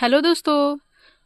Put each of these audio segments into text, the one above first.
hello दोस्तों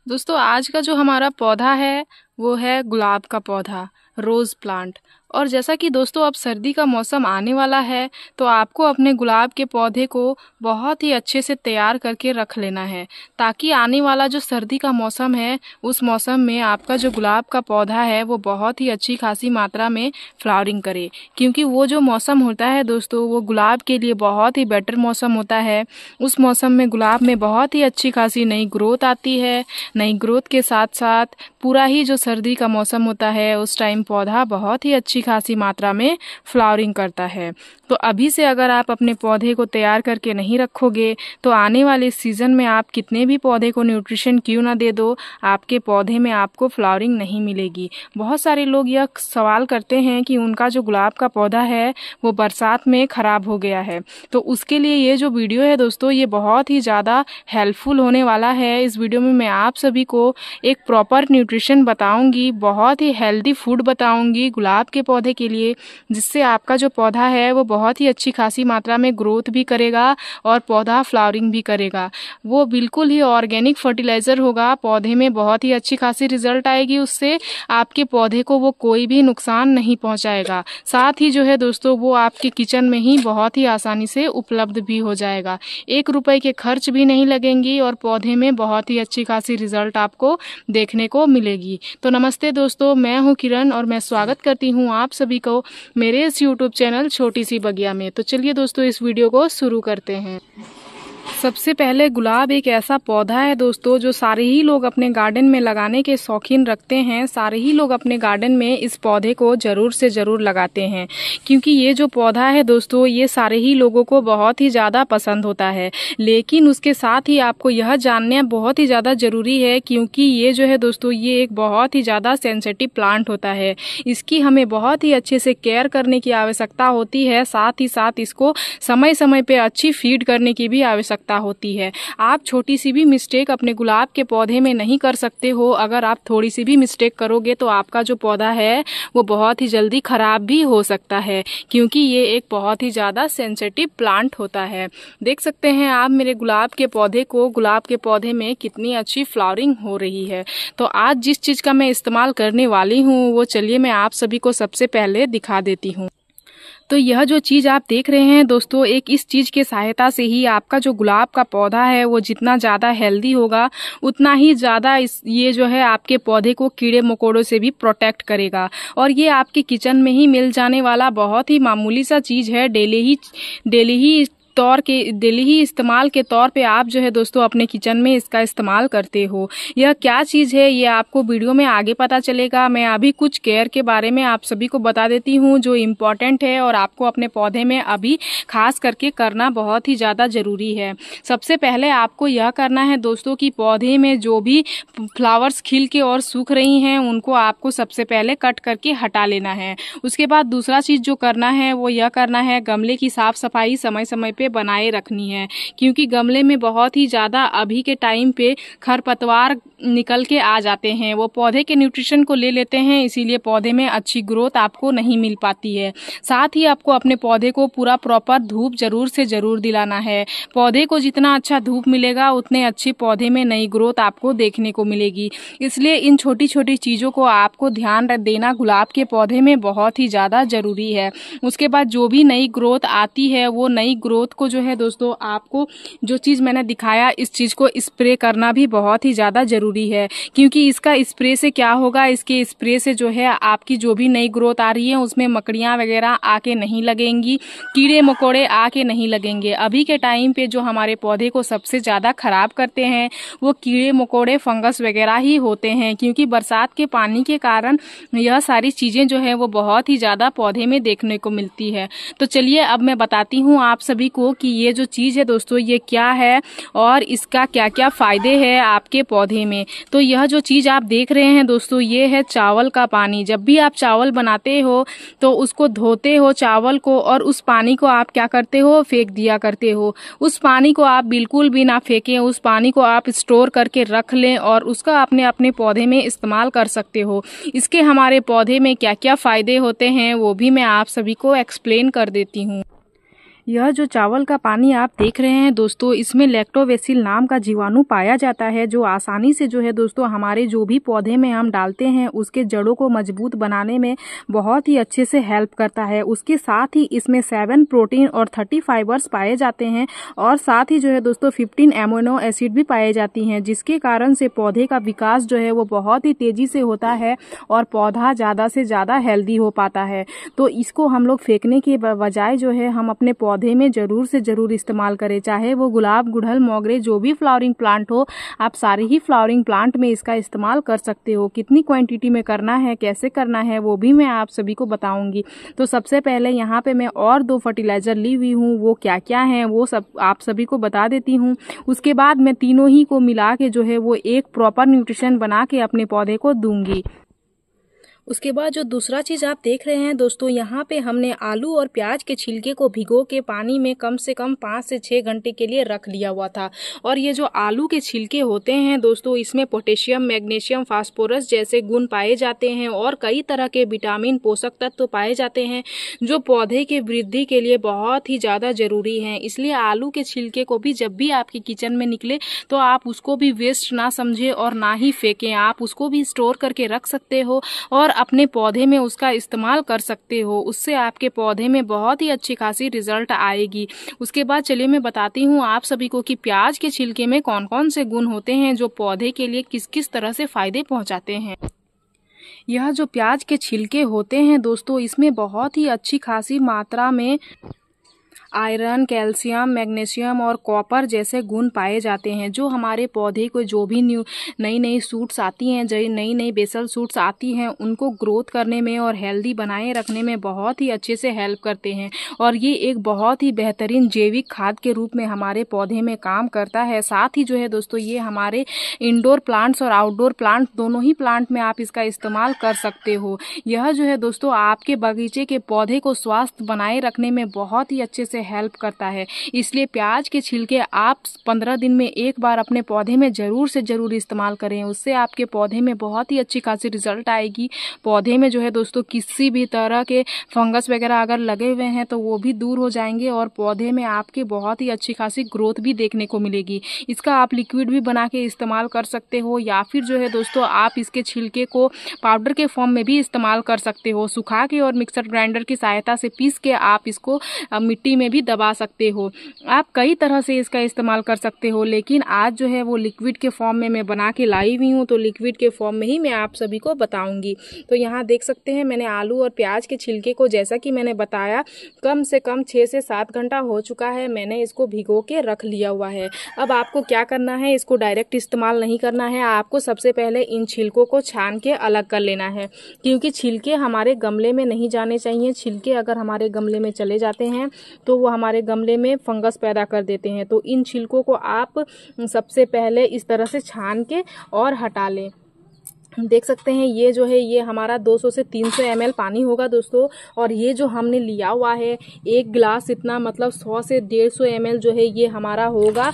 दोस्तों आज का जो हमारा पौधा है वो है गुलाब का पौधा रोज़ प्लांट और जैसा कि दोस्तों अब सर्दी का मौसम आने वाला है तो आपको अपने गुलाब के पौधे को बहुत ही अच्छे से तैयार करके रख लेना है ताकि आने वाला जो सर्दी का मौसम है उस मौसम में आपका जो गुलाब का पौधा है वो बहुत ही अच्छी खासी मात्रा में फ्लावरिंग करे क्योंकि वो जो मौसम होता है दोस्तों वो गुलाब के लिए बहुत ही बेटर मौसम होता है उस मौसम में गुलाब में बहुत ही अच्छी खासी नई ग्रोथ आती है नई ग्रोथ के साथ साथ पूरा ही जो सर्दी का मौसम होता है उस टाइम पौधा बहुत ही अच्छी अच्छी खासी मात्रा में फ्लावरिंग करता है तो अभी से अगर आप अपने पौधे को तैयार करके नहीं रखोगे तो आने वाले सीज़न में आप कितने भी पौधे को न्यूट्रिशन क्यों ना दे दो आपके पौधे में आपको फ्लावरिंग नहीं मिलेगी बहुत सारे लोग यह सवाल करते हैं कि उनका जो गुलाब का पौधा है वो बरसात में ख़राब हो गया है तो उसके लिए ये जो वीडियो है दोस्तों ये बहुत ही ज़्यादा हेल्पफुल होने वाला है इस वीडियो में मैं आप सभी को एक प्रॉपर न्यूट्रिशन बताऊंगी बहुत ही हेल्दी फूड बताऊंगी गुलाब के पौधे के लिए जिससे आपका जो पौधा है वो बहुत ही अच्छी खासी मात्रा में ग्रोथ भी करेगा और पौधा फ्लावरिंग भी करेगा वो बिल्कुल ही ऑर्गेनिक फर्टिलाइज़र होगा पौधे में बहुत ही अच्छी खासी रिजल्ट आएगी उससे आपके पौधे को वो कोई भी नुकसान नहीं पहुँचाएगा साथ ही जो है दोस्तों वो आपके किचन में ही बहुत ही आसानी से उपलब्ध भी हो जाएगा एक रुपए के खर्च भी नहीं लगेंगी और पौधे में बहुत ही अच्छी खासी रिजल्ट आपको देखने को मिलेगी तो नमस्ते दोस्तों मैं हूँ किरण और मैं स्वागत करती हूँ आप सभी को मेरे इस यूट्यूब चैनल छोटी सी बगिया में तो चलिए दोस्तों इस वीडियो को शुरू करते हैं सबसे पहले गुलाब एक ऐसा पौधा है दोस्तों जो सारे ही लोग अपने गार्डन में लगाने के शौकीन रखते हैं सारे ही लोग अपने गार्डन में इस पौधे को ज़रूर से ज़रूर लगाते हैं क्योंकि ये जो पौधा है दोस्तों ये सारे ही लोगों को बहुत ही ज़्यादा पसंद होता है लेकिन उसके साथ ही आपको यह जानना बहुत ही ज़्यादा ज़रूरी है क्योंकि ये जो है दोस्तों ये एक बहुत ही ज़्यादा सेंसिटिव प्लांट होता है इसकी हमें बहुत ही अच्छे से केयर करने की आवश्यकता होती है साथ ही साथ इसको समय समय पर अच्छी फीड करने की भी आवश्यकता आवश्यकता होती है आप छोटी सी भी मिस्टेक अपने गुलाब के पौधे में नहीं कर सकते हो अगर आप थोड़ी सी भी मिस्टेक करोगे तो आपका जो पौधा है वो बहुत ही जल्दी ख़राब भी हो सकता है क्योंकि ये एक बहुत ही ज़्यादा सेंसिटिव प्लांट होता है देख सकते हैं आप मेरे गुलाब के पौधे को गुलाब के पौधे में कितनी अच्छी फ्लावरिंग हो रही है तो आज जिस चीज़ का मैं इस्तेमाल करने वाली हूँ वो चलिए मैं आप सभी को सबसे पहले दिखा देती हूँ तो यह जो चीज़ आप देख रहे हैं दोस्तों एक इस चीज़ के सहायता से ही आपका जो गुलाब का पौधा है वो जितना ज़्यादा हेल्दी होगा उतना ही ज़्यादा इस ये जो है आपके पौधे को कीड़े मकोड़ों से भी प्रोटेक्ट करेगा और ये आपके किचन में ही मिल जाने वाला बहुत ही मामूली सा चीज़ है डेली ही डेली ही तौर के डेली ही इस्तेमाल के तौर पे आप जो है दोस्तों अपने किचन में इसका इस्तेमाल करते हो यह क्या चीज़ है ये आपको वीडियो में आगे पता चलेगा मैं अभी कुछ केयर के बारे में आप सभी को बता देती हूँ जो इम्पॉर्टेंट है और आपको अपने पौधे में अभी खास करके करना बहुत ही ज़्यादा ज़रूरी है सबसे पहले आपको यह करना है दोस्तों कि पौधे में जो भी फ्लावर्स खिल के और सूख रही हैं उनको आपको सबसे पहले कट करके हटा लेना है उसके बाद दूसरा चीज़ जो करना है वो यह करना है गमले की साफ़ सफाई समय समय पर करके बनाए रखनी है क्योंकि गमले में बहुत ही ज़्यादा अभी के टाइम पे खरपतवार निकल के आ जाते हैं वो पौधे के न्यूट्रिशन को ले लेते हैं इसीलिए पौधे में अच्छी ग्रोथ आपको नहीं मिल पाती है साथ ही आपको अपने पौधे को पूरा प्रॉपर धूप ज़रूर से ज़रूर दिलाना है पौधे को जितना अच्छा धूप मिलेगा उतने अच्छे पौधे में नई ग्रोथ आपको देखने को मिलेगी इसलिए इन छोटी छोटी चीज़ों को आपको ध्यान देना गुलाब के पौधे में बहुत ही ज़्यादा ज़रूरी है उसके बाद जो भी नई ग्रोथ आती है वो नई ग्रोथ को जो है दोस्तों आपको जो चीज़ मैंने दिखाया इस चीज़ को स्प्रे करना भी बहुत ही ज़्यादा ज़रूरी है क्योंकि इसका स्प्रे से क्या होगा इसके स्प्रे से जो है आपकी जो भी नई ग्रोथ आ रही है उसमें मकड़ियाँ वगैरह आके नहीं लगेंगी कीड़े मकोड़े आके नहीं लगेंगे अभी के टाइम पर जो हमारे पौधे को सबसे ज़्यादा ख़राब करते हैं वो कीड़े मकोड़े फंगस वगैरह ही होते हैं क्योंकि बरसात के पानी के कारण यह सारी चीज़ें जो है वो बहुत ही ज़्यादा पौधे में देखने को मिलती है तो चलिए अब मैं बताती हूँ आप सभी को हो कि ये जो चीज़ है दोस्तों ये क्या है और इसका क्या क्या फ़ायदे है आपके पौधे में तो यह जो चीज़ आप देख रहे हैं दोस्तों ये है चावल का पानी जब भी आप चावल बनाते हो तो उसको धोते हो चावल को और उस पानी को आप क्या करते हो फेंक दिया करते हो उस पानी को आप बिल्कुल भी ना फेंकें उस पानी को आप स्टोर करके रख लें और उसका आपने अपने पौधे में इस्तेमाल कर सकते हो इसके हमारे पौधे में क्या क्या फ़ायदे होते हैं वो भी मैं आप सभी को एक्सप्लेन कर देती हूँ यह जो चावल का पानी आप देख रहे हैं दोस्तों इसमें लेक्टोवेसिल नाम का जीवाणु पाया जाता है जो आसानी से जो है दोस्तों हमारे जो भी पौधे में हम डालते हैं उसके जड़ों को मजबूत बनाने में बहुत ही अच्छे से हेल्प करता है उसके साथ ही इसमें सेवन प्रोटीन और थर्टी फाइबर्स पाए जाते हैं और साथ ही जो है दोस्तों फिफ्टीन एमोनो एसिड भी पाए जाती हैं जिसके कारण से पौधे का विकास जो है वो बहुत ही तेजी से होता है और पौधा ज़्यादा से ज़्यादा हेल्दी हो पाता है तो इसको हम लोग फेंकने के बजाय जो है हम अपने पौधे पौधे में ज़रूर से ज़रूर इस्तेमाल करें चाहे वो गुलाब गुड़हल मोगरे जो भी फ्लावरिंग प्लांट हो आप सारे ही फ्लावरिंग प्लांट में इसका इस्तेमाल कर सकते हो कितनी क्वांटिटी में करना है कैसे करना है वो भी मैं आप सभी को बताऊंगी तो सबसे पहले यहाँ पे मैं और दो फर्टिलाइज़र ली हुई हूँ वो क्या क्या है वो सब आप सभी को बता देती हूँ उसके बाद मैं तीनों ही को मिला के जो है वो एक प्रॉपर न्यूट्रिशन बना के अपने पौधे को दूंगी उसके बाद जो दूसरा चीज़ आप देख रहे हैं दोस्तों यहाँ पे हमने आलू और प्याज के छिलके को भिगो के पानी में कम से कम पाँच से छः घंटे के लिए रख लिया हुआ था और ये जो आलू के छिलके होते हैं दोस्तों इसमें पोटेशियम मैग्नीशियम फास्फोरस जैसे गुण पाए जाते हैं और कई तरह के विटामिन पोषक तत्व तो पाए जाते हैं जो पौधे के वृद्धि के लिए बहुत ही ज़्यादा ज़रूरी हैं इसलिए आलू के छिलके को भी जब भी आपके किचन में निकले तो आप उसको भी वेस्ट ना समझें और ना ही फेंकें आप उसको भी स्टोर करके रख सकते हो और अपने पौधे में उसका इस्तेमाल कर सकते हो उससे आपके पौधे में बहुत ही अच्छी खासी रिजल्ट आएगी उसके बाद चलिए मैं बताती हूँ आप सभी को कि प्याज के छिलके में कौन कौन से गुण होते हैं जो पौधे के लिए किस किस तरह से फायदे पहुँचाते हैं यह जो प्याज के छिलके होते हैं दोस्तों इसमें बहुत ही अच्छी खासी मात्रा में आयरन कैल्शियम मैग्नीशियम और कॉपर जैसे गुण पाए जाते हैं जो हमारे पौधे को जो भी न्यू नई नई सूट्स आती हैं जो नई नई बेसल सूट्स आती हैं उनको ग्रोथ करने में और हेल्दी बनाए रखने में बहुत ही अच्छे से हेल्प करते हैं और ये एक बहुत ही बेहतरीन जैविक खाद के रूप में हमारे पौधे में काम करता है साथ ही जो है दोस्तों ये हमारे इंडोर प्लांट्स और आउटडोर प्लांट दोनों ही प्लांट में आप इसका इस्तेमाल कर सकते हो यह जो है दोस्तों आपके बगीचे के पौधे को स्वास्थ्य बनाए रखने में बहुत ही अच्छे से हेल्प करता है इसलिए प्याज के छिलके आप पंद्रह दिन में एक बार अपने पौधे में ज़रूर से ज़रूर इस्तेमाल करें उससे आपके पौधे में बहुत ही अच्छी खासी रिजल्ट आएगी पौधे में जो है दोस्तों किसी भी तरह के फंगस वगैरह अगर लगे हुए हैं तो वो भी दूर हो जाएंगे और पौधे में आपके बहुत ही अच्छी खासी ग्रोथ भी देखने को मिलेगी इसका आप लिक्विड भी बना के इस्तेमाल कर सकते हो या फिर जो है दोस्तों आप इसके छिलके को पाउडर के फॉर्म में भी इस्तेमाल कर सकते हो सुखा के और मिक्सर ग्राइंडर की सहायता से पीस के आप इसको मिट्टी में भी भी दबा सकते हो आप कई तरह से इसका इस्तेमाल कर सकते हो लेकिन आज जो है वो लिक्विड के फॉर्म में मैं बना के लाई हुई हूँ तो लिक्विड के फॉर्म में ही मैं आप सभी को बताऊँगी तो यहाँ देख सकते हैं मैंने आलू और प्याज के छिलके को जैसा कि मैंने बताया कम से कम छः से सात घंटा हो चुका है मैंने इसको भिगो के रख लिया हुआ है अब आपको क्या करना है इसको डायरेक्ट इस्तेमाल नहीं करना है आपको सबसे पहले इन छिलकों को छान के अलग कर लेना है क्योंकि छिलके हमारे गमले में नहीं जाने चाहिए छिलके अगर हमारे गमले में चले जाते हैं तो वो हमारे गमले में फंगस पैदा कर देते हैं तो इन छिलकों को आप सबसे पहले इस तरह से छान के और हटा लें देख सकते हैं ये जो है ये हमारा 200 से 300 एम पानी होगा दोस्तों और ये जो हमने लिया हुआ है एक गिलास इतना मतलब 100 से 150 एम जो है ये हमारा होगा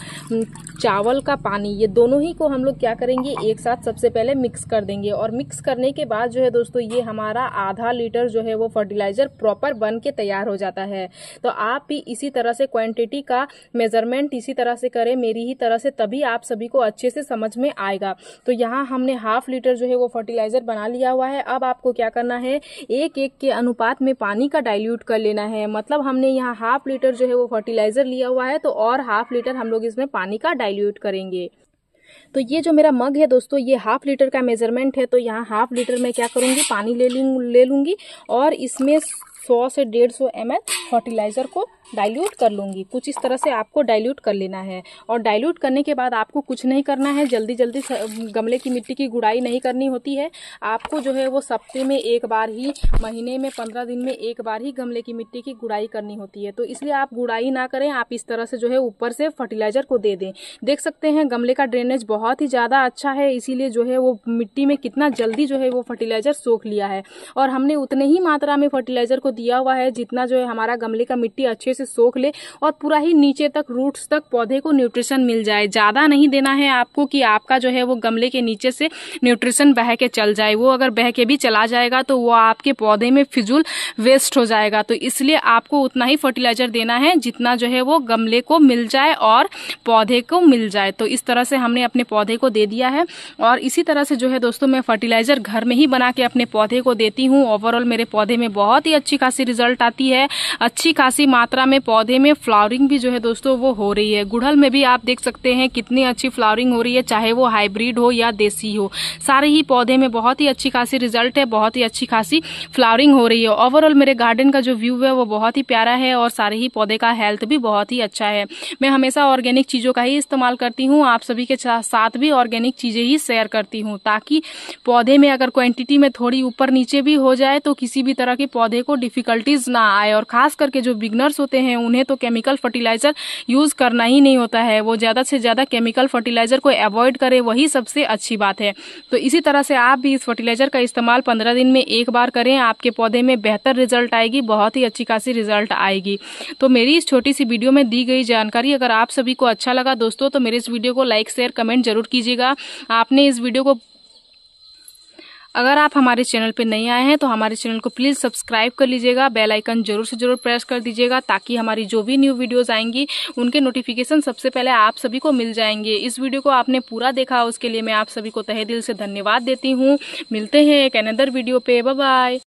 चावल का पानी ये दोनों ही को हम लोग क्या करेंगे एक साथ सबसे पहले मिक्स कर देंगे और मिक्स करने के बाद जो है दोस्तों ये हमारा आधा लीटर जो है वो फर्टिलाइजर प्रॉपर बन के तैयार हो जाता है तो आप भी इसी तरह से क्वांटिटी का मेजरमेंट इसी तरह से करें मेरी ही तरह से तभी आप सभी को अच्छे से समझ में आएगा तो यहाँ हमने हाफ लीटर जो है है वो फर्टिलाइजर बना लिया हुआ है अब आपको क्या करना है एक एक के अनुपात में पानी का डाइल्यूट कर लेना है मतलब हमने यहाँ हाफ लीटर जो है वो फर्टिलाइजर लिया हुआ है तो और हाफ लीटर हम लोग इसमें पानी का डाइल्यूट करेंगे तो ये जो मेरा मग है दोस्तों ये हाफ लीटर का मेजरमेंट है तो यहाँ हाफ लीटर में क्या करूंगी पानी ले लूँ ले लूँगी और इसमें सौ से डेढ़ सौ एम फर्टिलाइज़र को डाइल्यूट कर लूँगी कुछ इस तरह से आपको डाइल्यूट कर लेना है और डाइल्यूट करने के बाद आपको कुछ नहीं करना है जल्दी जल्दी गमले की मिट्टी की गुड़ाई नहीं करनी होती है आपको जो है वो सप्ते में एक बार ही महीने में पंद्रह दिन में एक बार ही गमले की मिट्टी की गुड़ाई करनी होती है तो इसलिए आप गुड़ाई ना करें आप इस तरह से जो है ऊपर से फर्टिलाइज़र को दे दें देख सकते हैं गमले का ड्रेनेज बहुत ही ज़्यादा अच्छा है इसीलिए जो है वो मिट्टी में कितना जल्दी जो है वो फर्टिलाइज़र सोख लिया है और हमने उतने ही मात्रा में फर्टिलाइज़र को दिया हुआ है जितना जो है हमारा गमले का मिट्टी अच्छे से सोख ले और पूरा ही नीचे तक रूट्स तक पौधे को न्यूट्रिशन मिल जाए ज़्यादा नहीं देना है आपको कि आपका जो है वो गमले के नीचे से न्यूट्रिशन बह के चल जाए वो अगर बह के भी चला जाएगा तो वो आपके पौधे में फिजूल वेस्ट हो जाएगा तो इसलिए आपको उतना ही फर्टिलाइजर देना है जितना जो है वो गमले को मिल जाए और पौधे को मिल जाए तो इस तरह से हमने अपने पौधे को दे दिया है और इसी तरह से जो है दोस्तों मैं फर्टिलाइजर घर में ही बना के अपने पौधे को देती हूँ ओवरऑल मेरे पौधे में बहुत ही अच्छी खासी रिजल्ट आती है अच्छी खासी मात्रा में पौधे में फ्लावरिंग भी जो है दोस्तों वो हो रही है गुड़हल में भी आप देख सकते हैं कितनी अच्छी फ्लावरिंग हो रही है चाहे वो हाइब्रिड हो या देसी हो सारे ही पौधे में बहुत ही अच्छी खासी रिजल्ट है बहुत ही अच्छी खासी फ्लावरिंग हो रही है ओवरऑल मेरे गार्डन का जो व्यू है वो बहुत ही प्यारा है और सारे ही पौधे का हेल्थ भी बहुत ही अच्छा है मैं हमेशा ऑर्गेनिक चीज़ों का ही इस्तेमाल करती हूँ आप सभी के साथ भी ऑर्गेनिक चीज़ें ही शेयर करती हूँ ताकि पौधे में अगर क्वांटिटी में थोड़ी ऊपर नीचे भी हो जाए तो किसी भी तरह के पौधे को डिफ़िकल्टीज़ ना आए और ख़ास करके जो बिगनर्स होते हैं उन्हें तो केमिकल फर्टिलाइज़र यूज़ करना ही नहीं होता है वो ज़्यादा से ज़्यादा केमिकल फर्टिलाइज़र को अवॉइड करे वही सबसे अच्छी बात है तो इसी तरह से आप भी इस फर्टिलाइज़र का इस्तेमाल पंद्रह दिन में एक बार करें आपके पौधे में बेहतर रिजल्ट आएगी बहुत ही अच्छी खासी रिजल्ट आएगी तो मेरी इस छोटी सी वीडियो में दी गई जानकारी अगर आप सभी को अच्छा लगा दोस्तों तो मेरे इस वीडियो को लाइक शेयर कमेंट जरूर कीजिएगा आपने इस वीडियो को अगर आप हमारे चैनल पर नहीं आए हैं तो हमारे चैनल को प्लीज़ सब्सक्राइब कर लीजिएगा बेल आइकन जरूर से जरूर प्रेस कर दीजिएगा ताकि हमारी जो भी न्यू वीडियोस आएंगी उनके नोटिफिकेशन सबसे पहले आप सभी को मिल जाएंगे इस वीडियो को आपने पूरा देखा उसके लिए मैं आप सभी को तहे दिल से धन्यवाद देती हूँ मिलते हैं एक अनदर वीडियो पे बाय